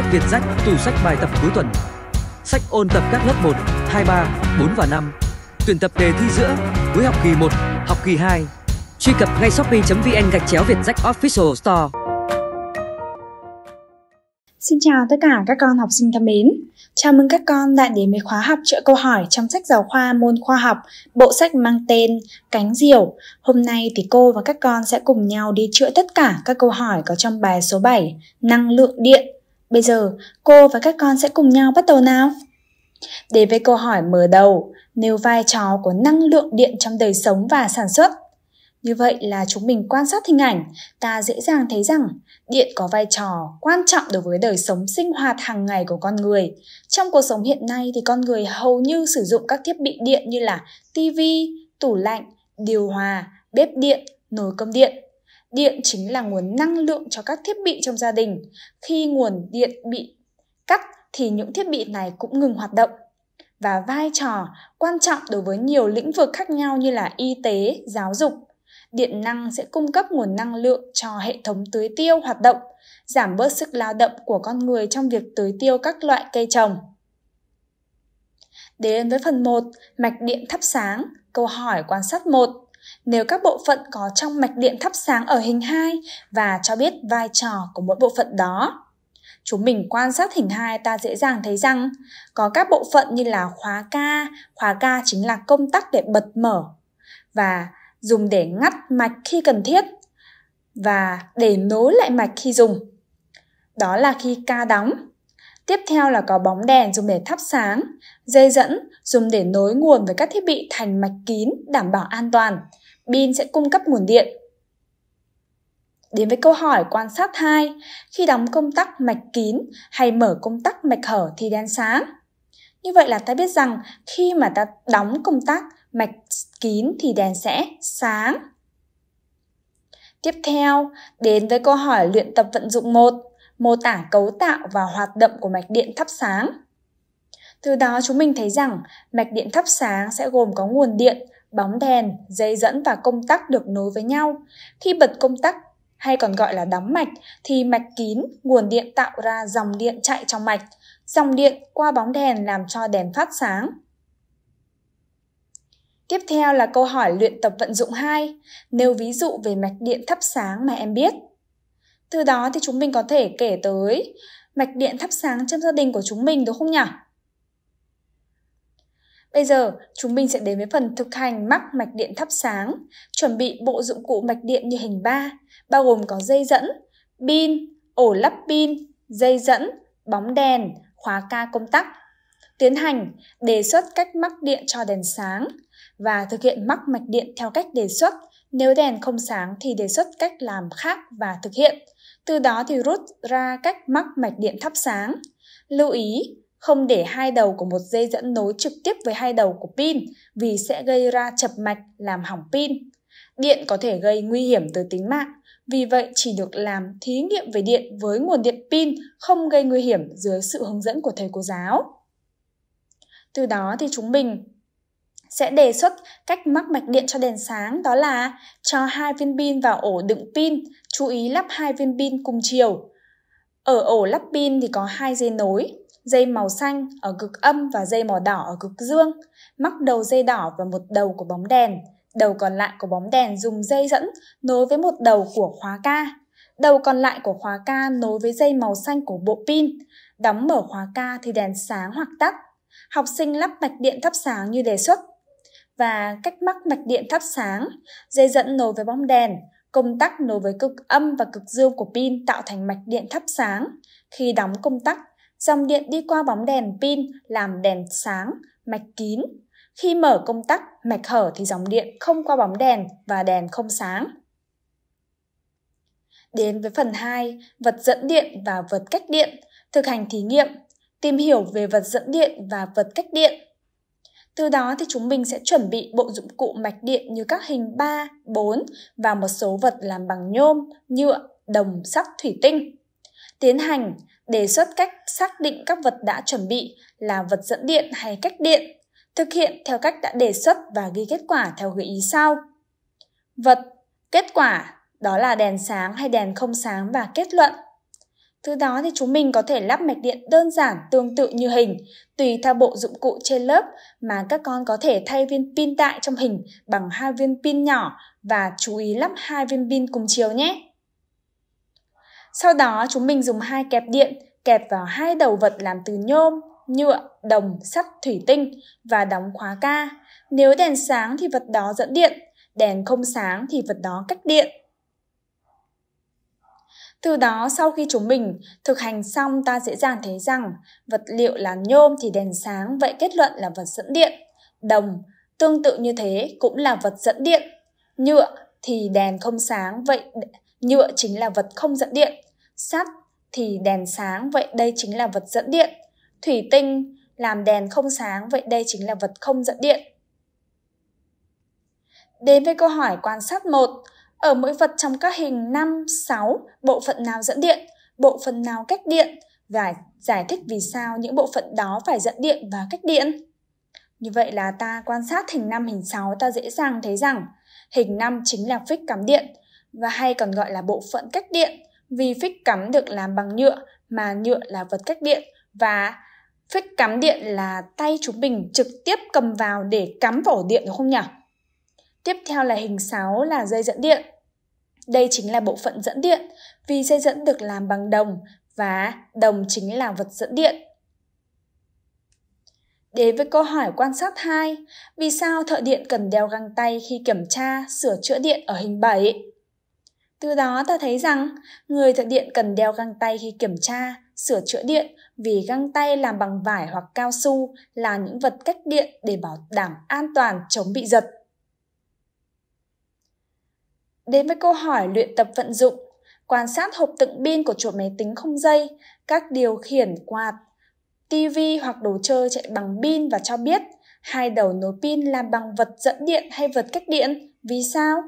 sách Việt Rách, tủ sách bài tập cuối tuần. Sách ôn tập các lớp 1, 2, 3, 4 và 5. Tuyển tập đề thi giữa cuối học kỳ 1, học kỳ 2. Truy cập ngay shopee.vn gạch chéo Việt Rách Official Store. Xin chào tất cả các con học sinh thân mến. Chào mừng các con đã đến với khóa học chữa câu hỏi trong sách giáo khoa môn khoa học, bộ sách mang tên Cánh Diều. Hôm nay thì cô và các con sẽ cùng nhau đi chữa tất cả các câu hỏi có trong bài số 7, năng lượng điện Bây giờ, cô và các con sẽ cùng nhau bắt đầu nào. Đến với câu hỏi mở đầu, nêu vai trò của năng lượng điện trong đời sống và sản xuất. Như vậy là chúng mình quan sát hình ảnh, ta dễ dàng thấy rằng điện có vai trò quan trọng đối với đời sống sinh hoạt hàng ngày của con người. Trong cuộc sống hiện nay thì con người hầu như sử dụng các thiết bị điện như là tivi, tủ lạnh, điều hòa, bếp điện, nồi cơm điện Điện chính là nguồn năng lượng cho các thiết bị trong gia đình. Khi nguồn điện bị cắt thì những thiết bị này cũng ngừng hoạt động. Và vai trò quan trọng đối với nhiều lĩnh vực khác nhau như là y tế, giáo dục. Điện năng sẽ cung cấp nguồn năng lượng cho hệ thống tưới tiêu hoạt động, giảm bớt sức lao động của con người trong việc tưới tiêu các loại cây trồng. Đến với phần 1, mạch điện thắp sáng, câu hỏi quan sát 1 nếu các bộ phận có trong mạch điện thắp sáng ở hình 2 và cho biết vai trò của mỗi bộ phận đó. Chúng mình quan sát hình 2 ta dễ dàng thấy rằng có các bộ phận như là khóa ca, khóa ca chính là công tắc để bật mở và dùng để ngắt mạch khi cần thiết và để nối lại mạch khi dùng. Đó là khi ca đóng. Tiếp theo là có bóng đèn dùng để thắp sáng, dây dẫn dùng để nối nguồn với các thiết bị thành mạch kín đảm bảo an toàn pin sẽ cung cấp nguồn điện. Đến với câu hỏi quan sát 2, khi đóng công tắc mạch kín hay mở công tắc mạch hở thì đèn sáng. Như vậy là ta biết rằng khi mà ta đóng công tắc mạch kín thì đèn sẽ sáng. Tiếp theo, đến với câu hỏi luyện tập vận dụng 1, mô tả cấu tạo và hoạt động của mạch điện thắp sáng. Từ đó chúng mình thấy rằng mạch điện thắp sáng sẽ gồm có nguồn điện bóng đèn, dây dẫn và công tắc được nối với nhau. Khi bật công tắc hay còn gọi là đóng mạch thì mạch kín, nguồn điện tạo ra dòng điện chạy trong mạch. Dòng điện qua bóng đèn làm cho đèn phát sáng. Tiếp theo là câu hỏi luyện tập vận dụng 2, nêu ví dụ về mạch điện thắp sáng mà em biết. Từ đó thì chúng mình có thể kể tới mạch điện thắp sáng trong gia đình của chúng mình đúng không nhỉ? Bây giờ, chúng mình sẽ đến với phần thực hành mắc mạch điện thắp sáng. Chuẩn bị bộ dụng cụ mạch điện như hình 3, bao gồm có dây dẫn, pin, ổ lắp pin, dây dẫn, bóng đèn, khóa ca công tắc. Tiến hành đề xuất cách mắc điện cho đèn sáng và thực hiện mắc mạch điện theo cách đề xuất. Nếu đèn không sáng thì đề xuất cách làm khác và thực hiện. Từ đó thì rút ra cách mắc mạch điện thắp sáng. Lưu ý, không để hai đầu của một dây dẫn nối trực tiếp với hai đầu của pin vì sẽ gây ra chập mạch làm hỏng pin. Điện có thể gây nguy hiểm tới tính mạng, vì vậy chỉ được làm thí nghiệm về điện với nguồn điện pin không gây nguy hiểm dưới sự hướng dẫn của thầy cô giáo. Từ đó thì chúng mình sẽ đề xuất cách mắc mạch điện cho đèn sáng đó là cho hai viên pin vào ổ đựng pin, chú ý lắp hai viên pin cùng chiều. Ở ổ lắp pin thì có hai dây nối, dây màu xanh ở cực âm và dây màu đỏ ở cực dương, mắc đầu dây đỏ vào một đầu của bóng đèn, đầu còn lại của bóng đèn dùng dây dẫn nối với một đầu của khóa ca. Đầu còn lại của khóa ca nối với dây màu xanh của bộ pin, đóng mở khóa ca thì đèn sáng hoặc tắt. Học sinh lắp mạch điện thắp sáng như đề xuất. Và cách mắc mạch điện thắp sáng, dây dẫn nối với bóng đèn, công tắc nối với cực âm và cực dương của pin tạo thành mạch điện thắp sáng. Khi đóng công tắc, Dòng điện đi qua bóng đèn pin làm đèn sáng, mạch kín. Khi mở công tắc, mạch hở thì dòng điện không qua bóng đèn và đèn không sáng. Đến với phần 2, vật dẫn điện và vật cách điện, thực hành thí nghiệm, tìm hiểu về vật dẫn điện và vật cách điện. Từ đó thì chúng mình sẽ chuẩn bị bộ dụng cụ mạch điện như các hình 3, 4 và một số vật làm bằng nhôm, nhựa, đồng, sắt, thủy tinh. Tiến hành đề xuất cách xác định các vật đã chuẩn bị là vật dẫn điện hay cách điện, thực hiện theo cách đã đề xuất và ghi kết quả theo gợi ý sau. Vật, kết quả, đó là đèn sáng hay đèn không sáng và kết luận. Từ đó thì chúng mình có thể lắp mạch điện đơn giản tương tự như hình, tùy theo bộ dụng cụ trên lớp mà các con có thể thay viên pin đại trong hình bằng hai viên pin nhỏ và chú ý lắp hai viên pin cùng chiều nhé. Sau đó chúng mình dùng hai kẹp điện kẹp vào hai đầu vật làm từ nhôm, nhựa, đồng, sắt, thủy tinh và đóng khóa ca. Nếu đèn sáng thì vật đó dẫn điện, đèn không sáng thì vật đó cách điện. Từ đó sau khi chúng mình thực hành xong ta dễ dàng thấy rằng vật liệu là nhôm thì đèn sáng vậy kết luận là vật dẫn điện. Đồng tương tự như thế cũng là vật dẫn điện. Nhựa thì đèn không sáng vậy nhựa chính là vật không dẫn điện sắt thì đèn sáng vậy đây chính là vật dẫn điện thủy tinh làm đèn không sáng vậy đây chính là vật không dẫn điện Đến với câu hỏi quan sát 1, ở mỗi vật trong các hình 5, 6, bộ phận nào dẫn điện, bộ phận nào cách điện và giải thích vì sao những bộ phận đó phải dẫn điện và cách điện. Như vậy là ta quan sát hình 5, hình 6 ta dễ dàng thấy rằng hình 5 chính là phích cắm điện, và hay còn gọi là bộ phận cách điện vì phích cắm được làm bằng nhựa mà nhựa là vật cách điện và phích cắm điện là tay chúng mình trực tiếp cầm vào để cắm vào ổ điện đúng không nhỉ? Tiếp theo là hình 6 là dây dẫn điện. Đây chính là bộ phận dẫn điện vì dây dẫn được làm bằng đồng và đồng chính là vật dẫn điện. Đến với câu hỏi quan sát 2, vì sao thợ điện cần đeo găng tay khi kiểm tra, sửa chữa điện ở hình 7? Từ đó ta thấy rằng người thợ điện cần đeo găng tay khi kiểm tra, sửa chữa điện vì găng tay làm bằng vải hoặc cao su là những vật cách điện để bảo đảm an toàn chống bị giật. Đến với câu hỏi luyện tập vận dụng, quan sát hộp đựng pin của chuột máy tính không dây, các điều khiển quạt, TV hoặc đồ chơi chạy bằng pin và cho biết hai đầu nối pin làm bằng vật dẫn điện hay vật cách điện, vì sao?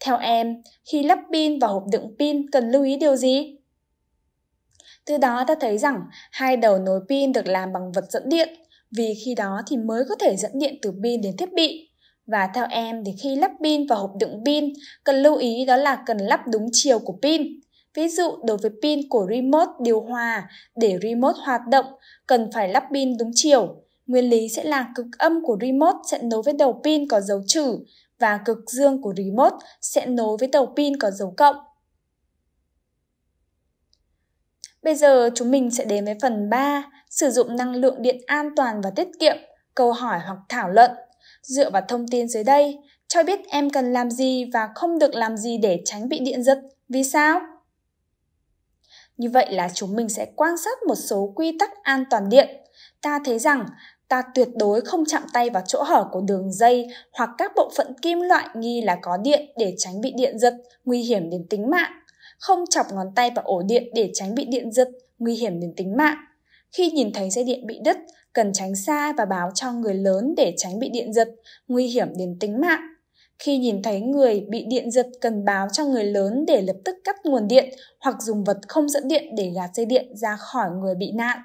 Theo em, khi lắp pin vào hộp đựng pin cần lưu ý điều gì? Từ đó ta thấy rằng hai đầu nối pin được làm bằng vật dẫn điện, vì khi đó thì mới có thể dẫn điện từ pin đến thiết bị. Và theo em thì khi lắp pin vào hộp đựng pin, cần lưu ý đó là cần lắp đúng chiều của pin. Ví dụ đối với pin của remote điều hòa, để remote hoạt động cần phải lắp pin đúng chiều nguyên lý sẽ là cực âm của remote sẽ nối với đầu pin có dấu trừ và cực dương của remote sẽ nối với đầu pin có dấu cộng. Bây giờ chúng mình sẽ đến với phần 3, sử dụng năng lượng điện an toàn và tiết kiệm, câu hỏi hoặc thảo luận. Dựa vào thông tin dưới đây, cho biết em cần làm gì và không được làm gì để tránh bị điện giật. Vì sao? Như vậy là chúng mình sẽ quan sát một số quy tắc an toàn điện. Ta thấy rằng ta tuyệt đối không chạm tay vào chỗ hở của đường dây hoặc các bộ phận kim loại nghi là có điện để tránh bị điện giật, nguy hiểm đến tính mạng. Không chọc ngón tay vào ổ điện để tránh bị điện giật, nguy hiểm đến tính mạng. Khi nhìn thấy dây điện bị đứt, cần tránh xa và báo cho người lớn để tránh bị điện giật, nguy hiểm đến tính mạng. Khi nhìn thấy người bị điện giật cần báo cho người lớn để lập tức cắt nguồn điện hoặc dùng vật không dẫn điện để gạt dây điện ra khỏi người bị nạn.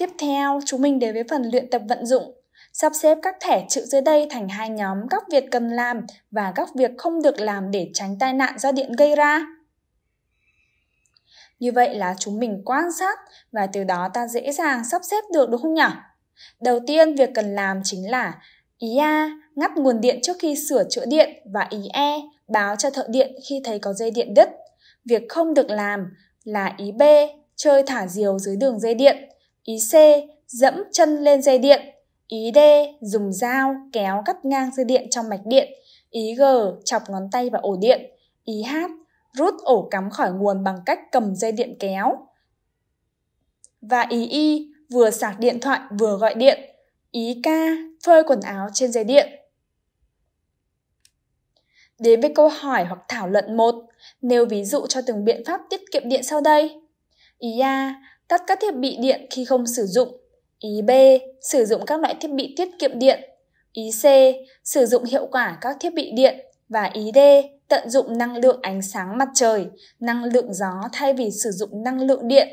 Tiếp theo, chúng mình đến với phần luyện tập vận dụng. Sắp xếp các thẻ chữ dưới đây thành hai nhóm các việc cần làm và các việc không được làm để tránh tai nạn do điện gây ra. Như vậy là chúng mình quan sát và từ đó ta dễ dàng sắp xếp được đúng không nhỉ? Đầu tiên việc cần làm chính là ý A, ngắt nguồn điện trước khi sửa chữa điện và ý E, báo cho thợ điện khi thấy có dây điện đứt. Việc không được làm là ý B, chơi thả diều dưới đường dây điện Ý C, dẫm chân lên dây điện. Ý D, dùng dao kéo cắt ngang dây điện trong mạch điện. Ý G, chọc ngón tay vào ổ điện. Ý H, rút ổ cắm khỏi nguồn bằng cách cầm dây điện kéo. Và ý Y, vừa sạc điện thoại vừa gọi điện. Ý K, phơi quần áo trên dây điện. Đến với câu hỏi hoặc thảo luận 1, nêu ví dụ cho từng biện pháp tiết kiệm điện sau đây. Ý A, tắt các thiết bị điện khi không sử dụng. Ý B, sử dụng các loại thiết bị tiết kiệm điện. Ý C, sử dụng hiệu quả các thiết bị điện. Và ý D, tận dụng năng lượng ánh sáng mặt trời, năng lượng gió thay vì sử dụng năng lượng điện.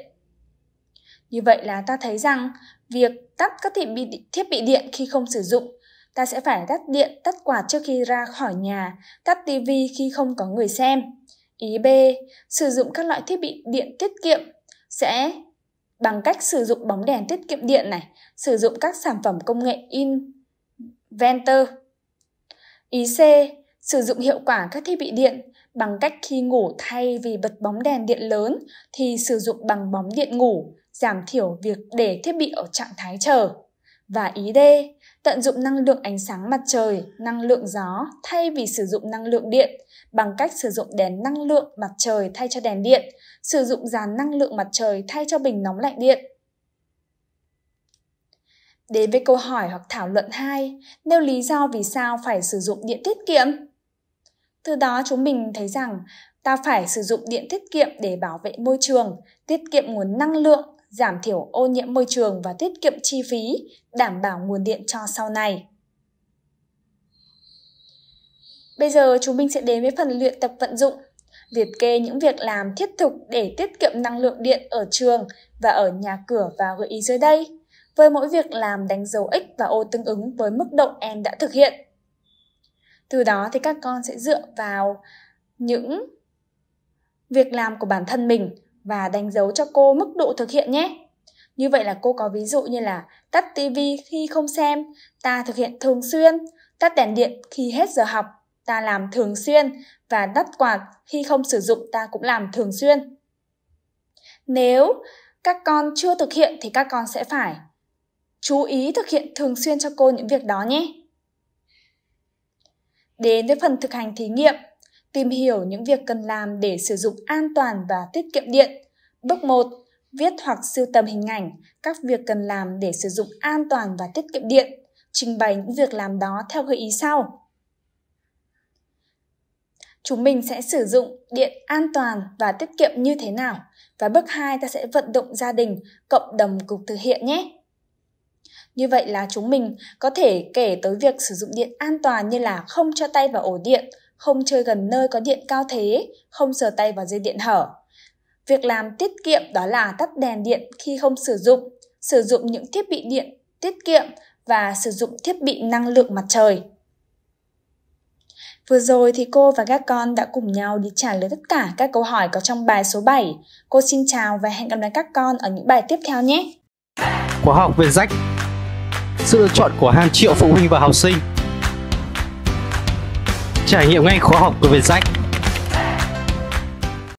Như vậy là ta thấy rằng việc tắt các thiết bị, thiết bị điện khi không sử dụng, ta sẽ phải tắt điện, tắt quạt trước khi ra khỏi nhà, tắt tivi khi không có người xem. Ý B, sử dụng các loại thiết bị điện tiết kiệm sẽ bằng cách sử dụng bóng đèn tiết kiệm điện này, sử dụng các sản phẩm công nghệ inventor. Ý C, sử dụng hiệu quả các thiết bị điện bằng cách khi ngủ thay vì bật bóng đèn điện lớn thì sử dụng bằng bóng điện ngủ, giảm thiểu việc để thiết bị ở trạng thái chờ và ý D, tận dụng năng lượng ánh sáng mặt trời, năng lượng gió thay vì sử dụng năng lượng điện bằng cách sử dụng đèn năng lượng mặt trời thay cho đèn điện, sử dụng dàn năng lượng mặt trời thay cho bình nóng lạnh điện. Đến với câu hỏi hoặc thảo luận 2, nêu lý do vì sao phải sử dụng điện tiết kiệm. Từ đó chúng mình thấy rằng ta phải sử dụng điện tiết kiệm để bảo vệ môi trường tiết kiệm nguồn năng lượng giảm thiểu ô nhiễm môi trường và tiết kiệm chi phí đảm bảo nguồn điện cho sau này bây giờ chúng mình sẽ đến với phần luyện tập vận dụng liệt kê những việc làm thiết thực để tiết kiệm năng lượng điện ở trường và ở nhà cửa và gợi ý dưới đây với mỗi việc làm đánh dấu x và ô tương ứng với mức độ em đã thực hiện từ đó thì các con sẽ dựa vào những việc làm của bản thân mình và đánh dấu cho cô mức độ thực hiện nhé. Như vậy là cô có ví dụ như là tắt tivi khi không xem, ta thực hiện thường xuyên, tắt đèn điện khi hết giờ học, ta làm thường xuyên và tắt quạt khi không sử dụng ta cũng làm thường xuyên. Nếu các con chưa thực hiện thì các con sẽ phải chú ý thực hiện thường xuyên cho cô những việc đó nhé. Đến với phần thực hành thí nghiệm, tìm hiểu những việc cần làm để sử dụng an toàn và tiết kiệm điện. Bước 1. Viết hoặc sưu tầm hình ảnh các việc cần làm để sử dụng an toàn và tiết kiệm điện. Trình bày những việc làm đó theo gợi ý sau. Chúng mình sẽ sử dụng điện an toàn và tiết kiệm như thế nào? Và bước 2 ta sẽ vận động gia đình, cộng đồng cùng thực hiện nhé. Như vậy là chúng mình có thể kể tới việc sử dụng điện an toàn như là không cho tay vào ổ điện, không chơi gần nơi có điện cao thế, không sờ tay vào dây điện hở. Việc làm tiết kiệm đó là tắt đèn điện khi không sử dụng, sử dụng những thiết bị điện tiết kiệm và sử dụng thiết bị năng lượng mặt trời. Vừa rồi thì cô và các con đã cùng nhau đi trả lời tất cả các câu hỏi có trong bài số 7. Cô xin chào và hẹn gặp lại các con ở những bài tiếp theo nhé. Khóa học viên rách Sự lựa chọn của hàng triệu phụ huynh và học sinh trải nghiệm ngay khóa học của Việt rách